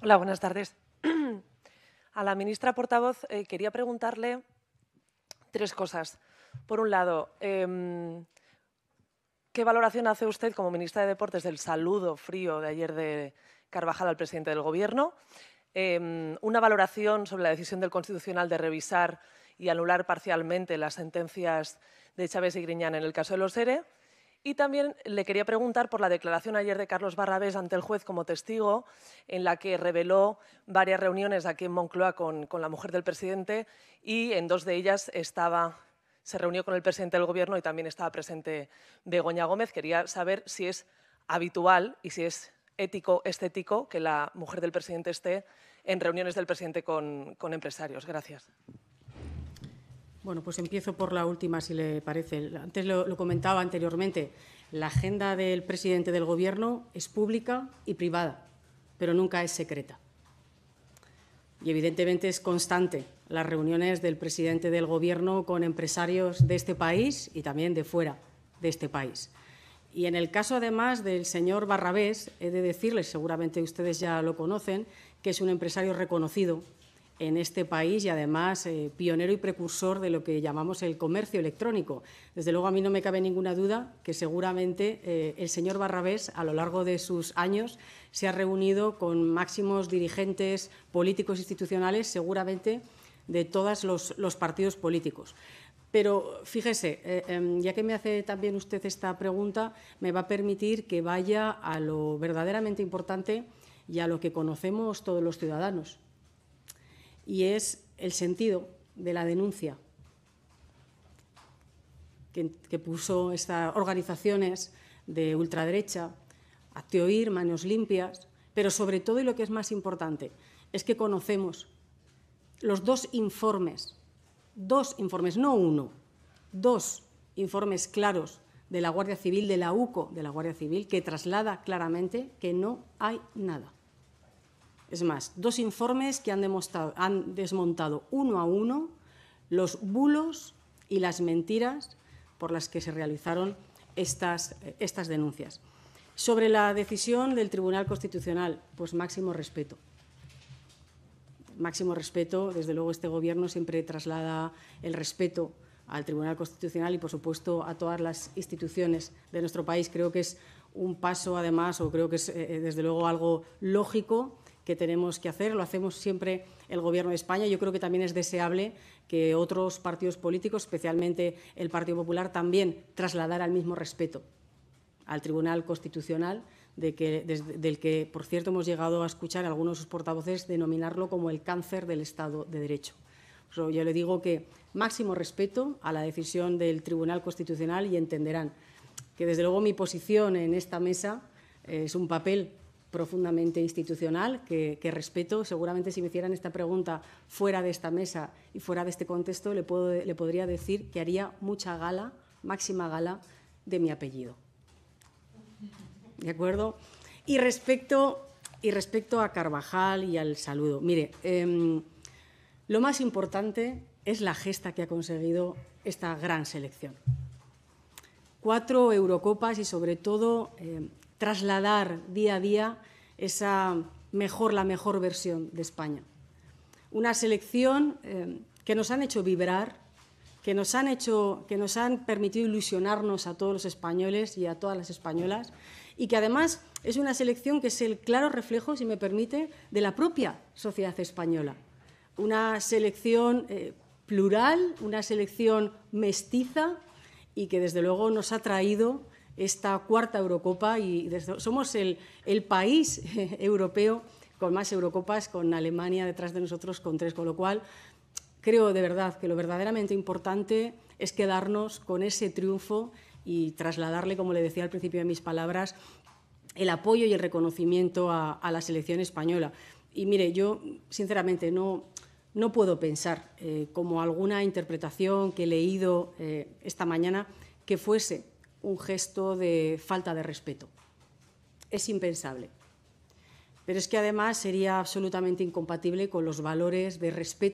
Hola, buenas tardes. A la ministra portavoz eh, quería preguntarle tres cosas. Por un lado, em, ¿qué valoración hace usted como ministra de Deportes del saludo frío de ayer de Carvajal al presidente del Gobierno? Em, una valoración sobre la decisión del Constitucional de revisar y anular parcialmente las sentencias de Chávez y Griñán en el caso de los ERE. Y también le quería preguntar por la declaración ayer de Carlos Barrabés ante el juez como testigo, en la que reveló varias reuniones aquí en Moncloa con, la mujer del presidente y en dos de ellas estaba, se reunió con el presidente del gobierno y también estaba presente Begoña Gómez. Quería saber si es habitual y si es ético, estético, que la mujer del presidente esté en reuniones del presidente con, con empresarios. Gracias. Bueno, pues empiezo por la última, si le parece. Antes lo, comentaba anteriormente. La agenda del presidente del Gobierno es pública y privada, pero nunca es secreta. Y evidentemente es constante las reuniones del presidente del Gobierno con empresarios de este país y también de fuera de este país. Y en el caso, además, del señor Barrabés, he de decirles, seguramente ustedes ya lo conocen, que es un empresario reconocido en este país y además eh, pionero y precursor de lo que llamamos el comercio electrónico. Desde luego a mí no me cabe ninguna duda que seguramente eh, el señor Barrabés a lo largo de sus años se ha reunido con máximos dirigentes políticos e institucionales, seguramente de todos los, partidos políticos. Pero fíjese, eh, em, ya que me hace también usted esta pregunta, me va a permitir que vaya a lo verdaderamente importante y a lo que conocemos todos los ciudadanos, y es el sentido de la denuncia que, puso estas organizaciones de ultraderecha, Acteo, oír, Manos Limpias, pero sobre todo y lo que es más importante es que conocemos los dos informes, dos informes, no uno, dos informes claros de la Guardia Civil, de la UCO, de la Guardia Civil, que traslada claramente que no hay nada. Es más, dos informes que han, han desmontado uno a uno los bulos y las mentiras por las que se realizaron estas, denuncias. Sobre la decisión del Tribunal Constitucional, pues máximo respeto máximo respeto. Desde luego, este Gobierno siempre traslada el respeto al Tribunal Constitucional y, por supuesto, a todas las instituciones de nuestro país. Creo que es un paso, además, o creo que es, eh, eh, desde luego, algo lógico que tenemos que hacer. Lo hacemos siempre el Gobierno de España. Yo creo que también es deseable que otros partidos políticos, especialmente el Partido Popular, también trasladara el mismo respeto al Tribunal Constitucional, del que, por cierto, hemos llegado a escuchar algunos de sus portavoces denominarlo como el cáncer del Estado de Derecho. yo le digo que máximo respeto a la decisión del Tribunal Constitucional y entenderán que, desde luego, mi posición en esta mesa eh, es un papel profundamente institucional, que, respeto. Seguramente si me hicieran esta pregunta fuera de esta mesa y fuera de este contexto, le, puedo, le podría decir que haría mucha gala, máxima gala, de mi apellido. ¿De acuerdo? Y respecto, y respecto a Carvajal y al saludo, mire, em, lo más importante es la gesta que ha conseguido esta gran selección. Cuatro Eurocopas y sobre todo em, trasladar día a día esa mejor, la mejor versión de España. Una selección eh, que nos han hecho vibrar, que nos han que nos han permitido ilusionarnos a todos los españoles y a todas las españolas, y que además es una selección que es el claro reflejo, si me permite, de la propia sociedad española. Una selección eh, plural, una selección mestiza y que desde luego nos ha traído esta cuarta Eurocopa y somos el, país europeo con más Eurocopas, con Alemania detrás de nosotros con tres, con lo cual creo de verdad que lo verdaderamente importante es quedarnos con ese triunfo y trasladarle, como le decía al principio de mis palabras, el apoyo y el reconocimiento a, la selección española. Y mire, yo sinceramente no, no puedo pensar, eh, como alguna interpretación que he leído eh, esta mañana, que fuese un gesto de falta de respeto. Es impensable. Pero es que además sería absolutamente incompatible con los valores de respeto